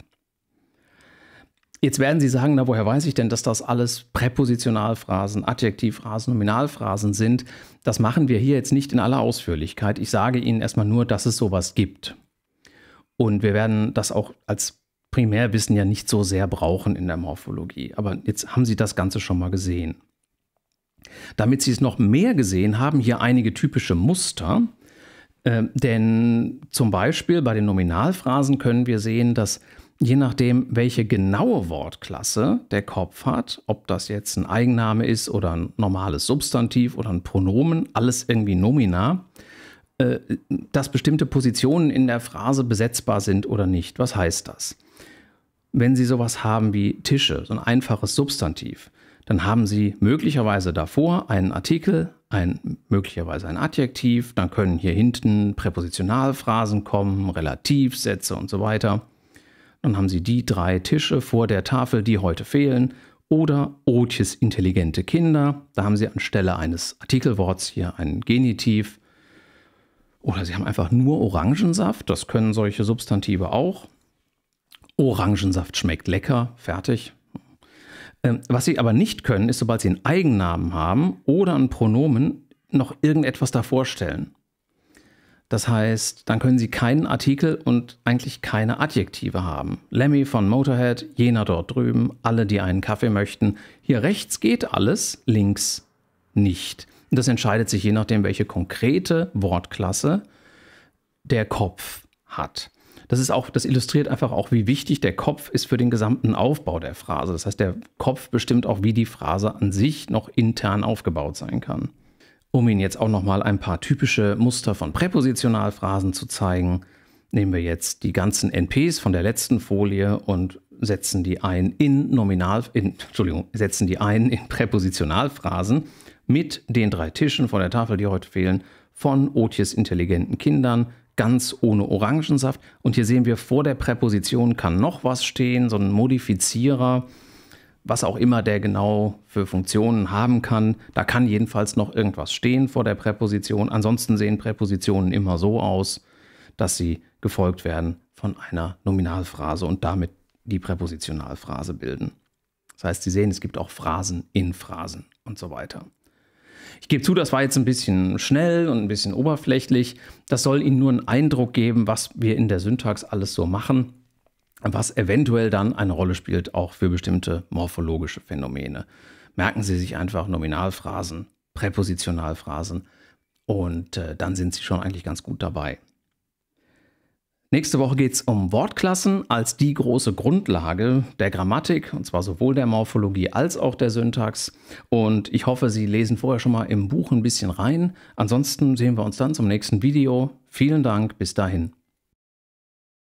Jetzt werden Sie sagen, na woher weiß ich denn, dass das alles Präpositionalphrasen, Adjektivphrasen, Nominalphrasen sind? Das machen wir hier jetzt nicht in aller Ausführlichkeit. Ich sage Ihnen erstmal nur, dass es sowas gibt. Und wir werden das auch als Primärwissen ja nicht so sehr brauchen in der Morphologie. Aber jetzt haben Sie das Ganze schon mal gesehen. Damit Sie es noch mehr gesehen haben, hier einige typische Muster. Äh, denn zum Beispiel bei den Nominalphrasen können wir sehen, dass je nachdem, welche genaue Wortklasse der Kopf hat, ob das jetzt ein Eigenname ist oder ein normales Substantiv oder ein Pronomen, alles irgendwie Nomina, äh, dass bestimmte Positionen in der Phrase besetzbar sind oder nicht. Was heißt das? Wenn Sie sowas haben wie Tische, so ein einfaches Substantiv, dann haben Sie möglicherweise davor einen Artikel, ein, möglicherweise ein Adjektiv, dann können hier hinten Präpositionalphrasen kommen, Relativsätze und so weiter. Dann haben Sie die drei Tische vor der Tafel, die heute fehlen. Oder Otjes intelligente Kinder. Da haben Sie anstelle eines Artikelworts hier einen Genitiv. Oder Sie haben einfach nur Orangensaft. Das können solche Substantive auch. Orangensaft schmeckt lecker. Fertig. Ähm, was Sie aber nicht können, ist, sobald Sie einen Eigennamen haben oder ein Pronomen, noch irgendetwas davor stellen. Das heißt, dann können Sie keinen Artikel und eigentlich keine Adjektive haben. Lemmy von Motorhead, jener dort drüben, alle, die einen Kaffee möchten. Hier rechts geht alles, links nicht. Und das entscheidet sich je nachdem, welche konkrete Wortklasse der Kopf hat. Das ist auch, das illustriert einfach auch, wie wichtig der Kopf ist für den gesamten Aufbau der Phrase. Das heißt, der Kopf bestimmt auch, wie die Phrase an sich noch intern aufgebaut sein kann. Um Ihnen jetzt auch nochmal ein paar typische Muster von Präpositionalphrasen zu zeigen, nehmen wir jetzt die ganzen NPs von der letzten Folie und setzen die ein in Nominal, in, Entschuldigung, setzen die ein in Präpositionalphrasen mit den drei Tischen von der Tafel, die heute fehlen, von Otis intelligenten Kindern, ganz ohne Orangensaft. Und hier sehen wir, vor der Präposition kann noch was stehen, so ein Modifizierer was auch immer der genau für Funktionen haben kann. Da kann jedenfalls noch irgendwas stehen vor der Präposition. Ansonsten sehen Präpositionen immer so aus, dass sie gefolgt werden von einer Nominalphrase und damit die Präpositionalphrase bilden. Das heißt, Sie sehen, es gibt auch Phrasen in Phrasen und so weiter. Ich gebe zu, das war jetzt ein bisschen schnell und ein bisschen oberflächlich. Das soll Ihnen nur einen Eindruck geben, was wir in der Syntax alles so machen was eventuell dann eine Rolle spielt auch für bestimmte morphologische Phänomene. Merken Sie sich einfach Nominalphrasen, Präpositionalphrasen und äh, dann sind Sie schon eigentlich ganz gut dabei. Nächste Woche geht es um Wortklassen als die große Grundlage der Grammatik, und zwar sowohl der Morphologie als auch der Syntax. Und ich hoffe, Sie lesen vorher schon mal im Buch ein bisschen rein. Ansonsten sehen wir uns dann zum nächsten Video. Vielen Dank, bis dahin.